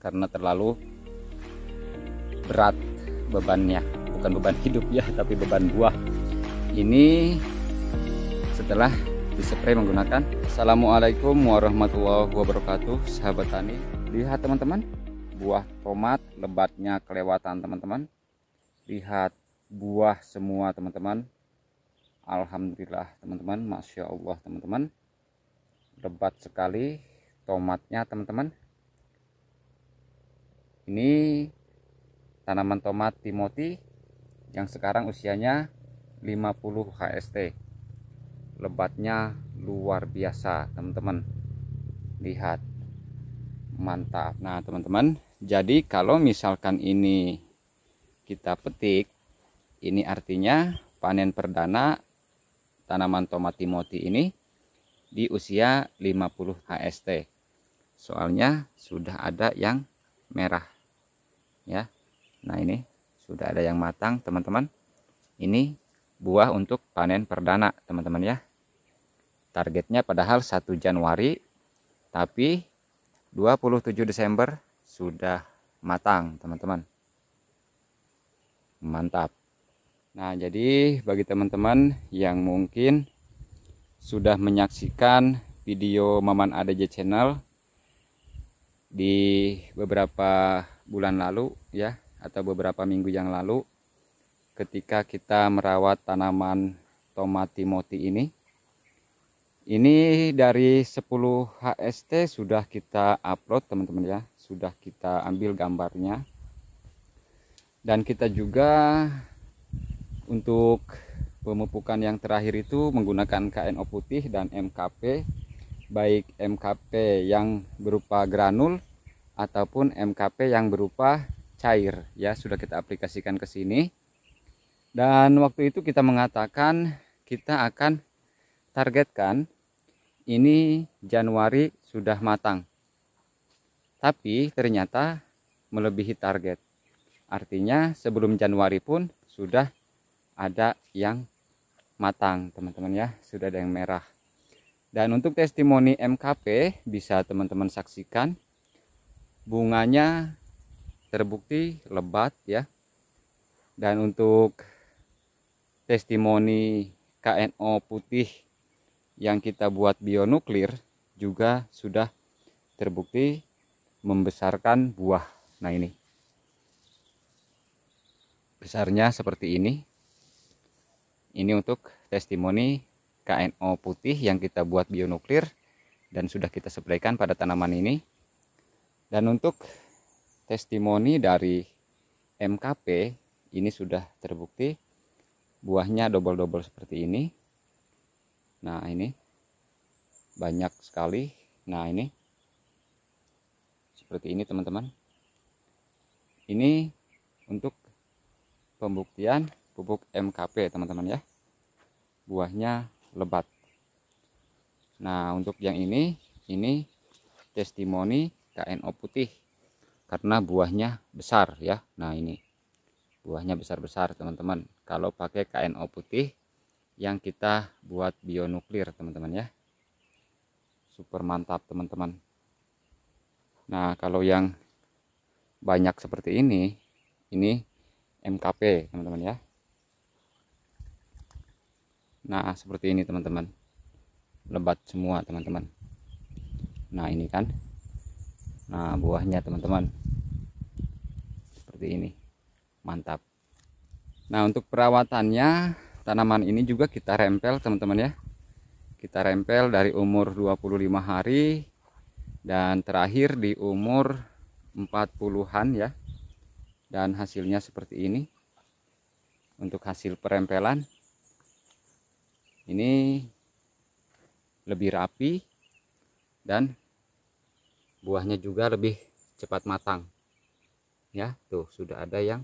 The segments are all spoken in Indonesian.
karena terlalu berat bebannya bukan beban hidup ya tapi beban buah ini setelah dispray menggunakan Assalamualaikum warahmatullahi wabarakatuh sahabat tani lihat teman-teman buah tomat lebatnya kelewatan teman-teman lihat buah semua teman-teman Alhamdulillah teman-teman Masya Allah teman-teman lebat sekali tomatnya teman-teman ini tanaman tomat timoti yang sekarang usianya 50 HST. Lebatnya luar biasa, teman-teman. Lihat. Mantap. Nah, teman-teman, jadi kalau misalkan ini kita petik, ini artinya panen perdana tanaman tomat timoti ini di usia 50 HST. Soalnya sudah ada yang merah ya nah ini sudah ada yang matang teman-teman ini buah untuk panen perdana teman-teman ya targetnya padahal 1 Januari tapi 27 Desember sudah matang teman-teman mantap nah jadi bagi teman-teman yang mungkin sudah menyaksikan video Maman ADJ channel di beberapa bulan lalu ya atau beberapa minggu yang lalu ketika kita merawat tanaman tomat timoti ini ini dari 10 HST sudah kita upload teman-teman ya sudah kita ambil gambarnya dan kita juga untuk pemupukan yang terakhir itu menggunakan KNO putih dan MKP baik MKP yang berupa granul ataupun MKP yang berupa cair ya sudah kita aplikasikan ke sini dan waktu itu kita mengatakan kita akan targetkan ini Januari sudah matang tapi ternyata melebihi target artinya sebelum Januari pun sudah ada yang matang teman-teman ya sudah ada yang merah dan untuk testimoni MKP bisa teman-teman saksikan bunganya terbukti lebat ya dan untuk testimoni KNO putih yang kita buat bionuklir juga sudah terbukti membesarkan buah nah ini besarnya seperti ini ini untuk testimoni KNO putih yang kita buat bionuklir dan sudah kita spraykan pada tanaman ini dan untuk testimoni dari MKP ini sudah terbukti buahnya double-double seperti ini. Nah, ini banyak sekali. Nah, ini seperti ini, teman-teman. Ini untuk pembuktian pupuk MKP, teman-teman ya. Buahnya lebat. Nah, untuk yang ini, ini testimoni KNO putih karena buahnya besar ya nah ini buahnya besar-besar teman-teman kalau pakai KNO putih yang kita buat bionuklir teman-teman ya super mantap teman-teman nah kalau yang banyak seperti ini ini MKP teman-teman ya nah seperti ini teman-teman lebat semua teman-teman nah ini kan nah buahnya teman-teman seperti ini mantap nah untuk perawatannya tanaman ini juga kita rempel teman-teman ya kita rempel dari umur 25 hari dan terakhir di umur 40-an ya dan hasilnya seperti ini untuk hasil perempelan ini lebih rapi dan buahnya juga lebih cepat matang ya tuh sudah ada yang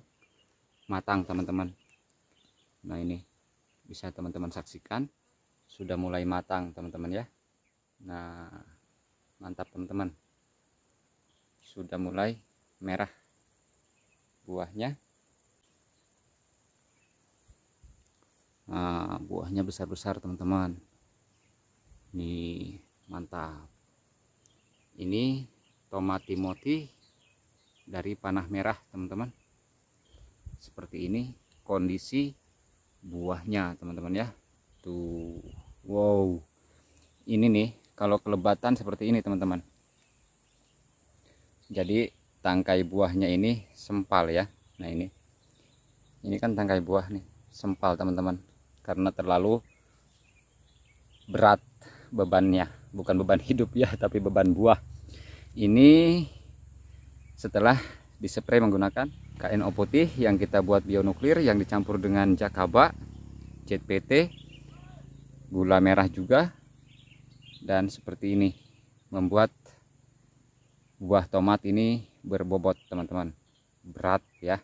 matang teman-teman nah ini bisa teman-teman saksikan sudah mulai matang teman-teman ya nah mantap teman-teman sudah mulai merah buahnya nah buahnya besar-besar teman-teman Ini mantap ini tomat timoti dari panah merah teman-teman seperti ini kondisi buahnya teman-teman ya tuh wow ini nih kalau kelebatan seperti ini teman-teman jadi tangkai buahnya ini sempal ya nah ini ini kan tangkai buah nih sempal teman-teman karena terlalu berat bebannya bukan beban hidup ya tapi beban buah ini setelah dispray menggunakan KNO putih yang kita buat bionuklir yang dicampur dengan jakaba ZPT gula merah juga dan seperti ini membuat buah tomat ini berbobot teman-teman berat ya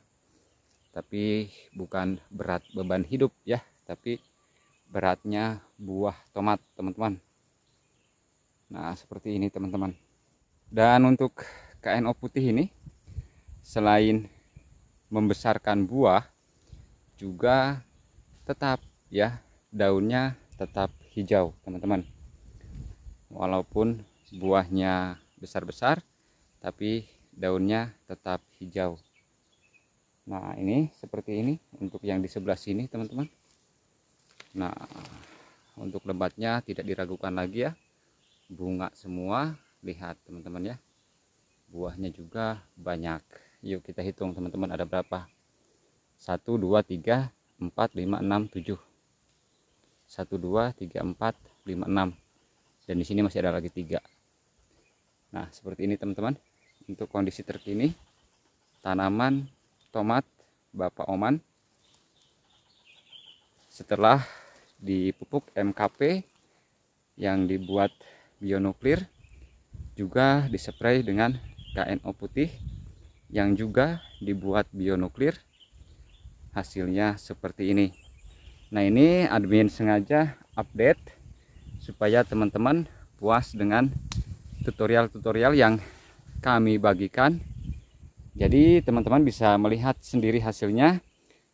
tapi bukan berat beban hidup ya tapi beratnya buah tomat teman-teman Nah seperti ini teman-teman Dan untuk KNO putih ini Selain membesarkan buah Juga tetap ya daunnya tetap hijau teman-teman Walaupun buahnya besar-besar Tapi daunnya tetap hijau Nah ini seperti ini untuk yang di sebelah sini teman-teman Nah untuk lebatnya tidak diragukan lagi ya bunga semua lihat teman-teman ya buahnya juga banyak yuk kita hitung teman-teman ada berapa 1 2 3 4 5 6 7 1 2 3 4 5 6 dan di sini masih ada lagi tiga nah seperti ini teman-teman untuk kondisi terkini tanaman tomat Bapak Oman setelah dipupuk MKP yang dibuat bionuklir juga disepray dengan KNO putih yang juga dibuat bionuklir hasilnya seperti ini nah ini admin sengaja update supaya teman-teman puas dengan tutorial-tutorial yang kami bagikan jadi teman-teman bisa melihat sendiri hasilnya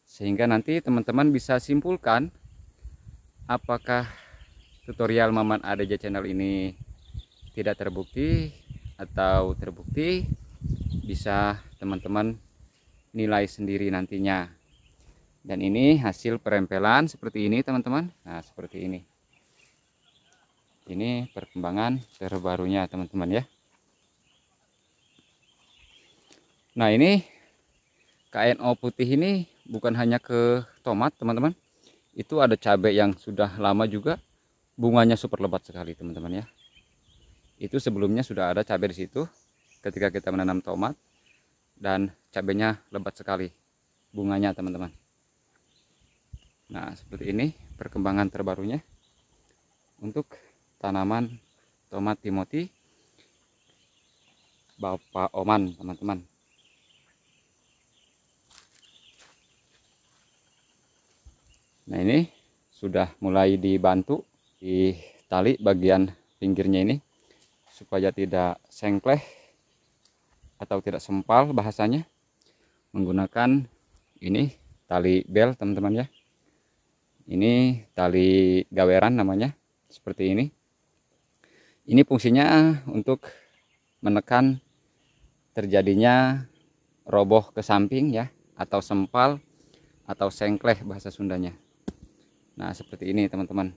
sehingga nanti teman-teman bisa simpulkan apakah tutorial Maman Adeja channel ini tidak terbukti atau terbukti bisa teman-teman nilai sendiri nantinya dan ini hasil perempelan seperti ini teman-teman nah seperti ini ini perkembangan terbarunya teman-teman ya nah ini KNO putih ini bukan hanya ke tomat teman-teman itu ada cabai yang sudah lama juga bunganya super lebat sekali teman-teman ya itu sebelumnya sudah ada cabai di situ ketika kita menanam tomat dan cabenya lebat sekali bunganya teman-teman nah seperti ini perkembangan terbarunya untuk tanaman tomat timoti Bapak Oman teman-teman nah ini sudah mulai dibantu di tali bagian pinggirnya ini supaya tidak sengkleh atau tidak sempal bahasanya menggunakan ini tali bel teman-teman ya ini tali gaweran namanya seperti ini ini fungsinya untuk menekan terjadinya roboh ke samping ya atau sempal atau sengkleh bahasa Sundanya nah seperti ini teman-teman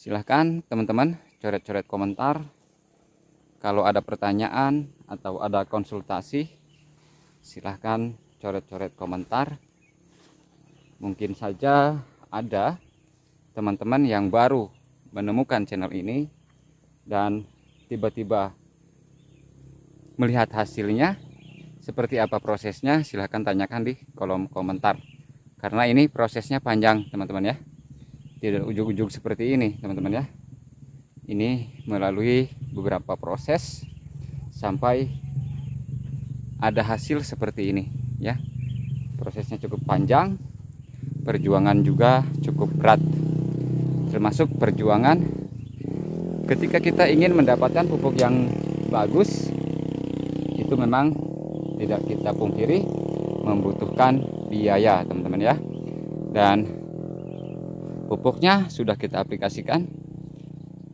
silahkan teman-teman coret-coret komentar kalau ada pertanyaan atau ada konsultasi silahkan coret-coret komentar mungkin saja ada teman-teman yang baru menemukan channel ini dan tiba-tiba melihat hasilnya seperti apa prosesnya silahkan tanyakan di kolom komentar karena ini prosesnya panjang teman-teman ya tidak ujung-ujung seperti ini teman-teman ya ini melalui beberapa proses sampai ada hasil seperti ini ya prosesnya cukup panjang perjuangan juga cukup berat termasuk perjuangan ketika kita ingin mendapatkan pupuk yang bagus itu memang tidak kita pungkiri membutuhkan biaya teman-teman ya dan pupuknya sudah kita aplikasikan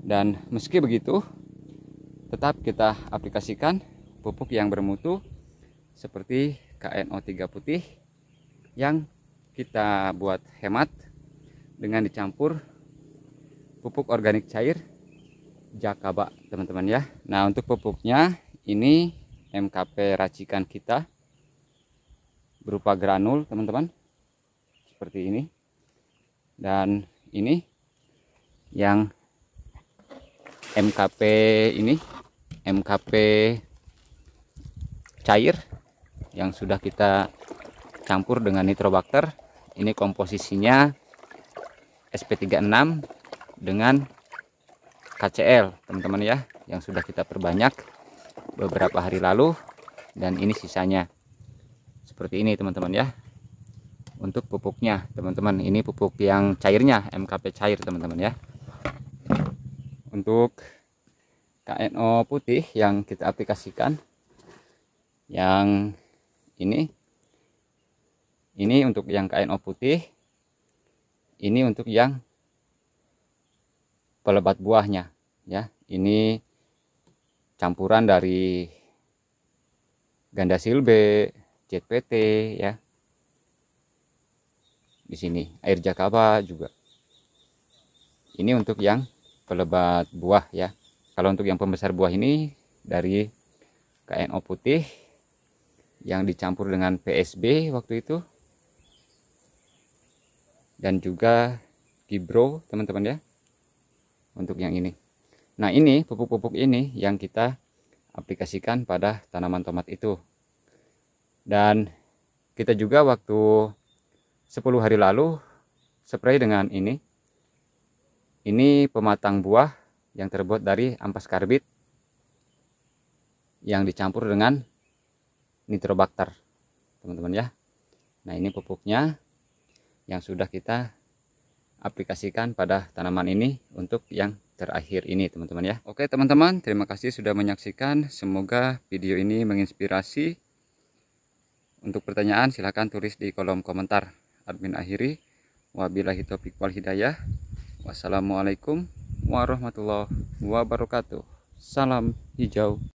dan meski begitu tetap kita aplikasikan pupuk yang bermutu seperti KNO3 putih yang kita buat hemat dengan dicampur pupuk organik cair Jakaba teman-teman ya Nah untuk pupuknya ini MKP racikan kita berupa granul teman-teman seperti ini dan ini yang MKP ini MKP cair yang sudah kita campur dengan nitrobakter ini komposisinya SP36 dengan KCL teman-teman ya yang sudah kita perbanyak beberapa hari lalu dan ini sisanya seperti ini teman-teman ya untuk pupuknya teman-teman ini pupuk yang cairnya MKP cair teman-teman ya untuk KNO putih yang kita aplikasikan yang ini ini untuk yang KNO putih ini untuk yang pelebat buahnya ya ini campuran dari ganda silbe, JPT ya di sini air jakaba juga ini untuk yang pelebat buah ya kalau untuk yang pembesar buah ini dari KNO putih yang dicampur dengan PSB waktu itu dan juga Gibro teman-teman ya untuk yang ini nah ini pupuk-pupuk ini yang kita aplikasikan pada tanaman tomat itu dan kita juga waktu 10 hari lalu spray dengan ini. Ini pematang buah yang terbuat dari ampas karbit yang dicampur dengan nitrobakter, teman-teman ya. Nah, ini pupuknya yang sudah kita aplikasikan pada tanaman ini untuk yang terakhir ini, teman-teman ya. Oke, teman-teman, terima kasih sudah menyaksikan. Semoga video ini menginspirasi. Untuk pertanyaan silahkan tulis di kolom komentar admin akhiri wabillahi taufiq wal hidayah wassalamualaikum warahmatullahi wabarakatuh salam hijau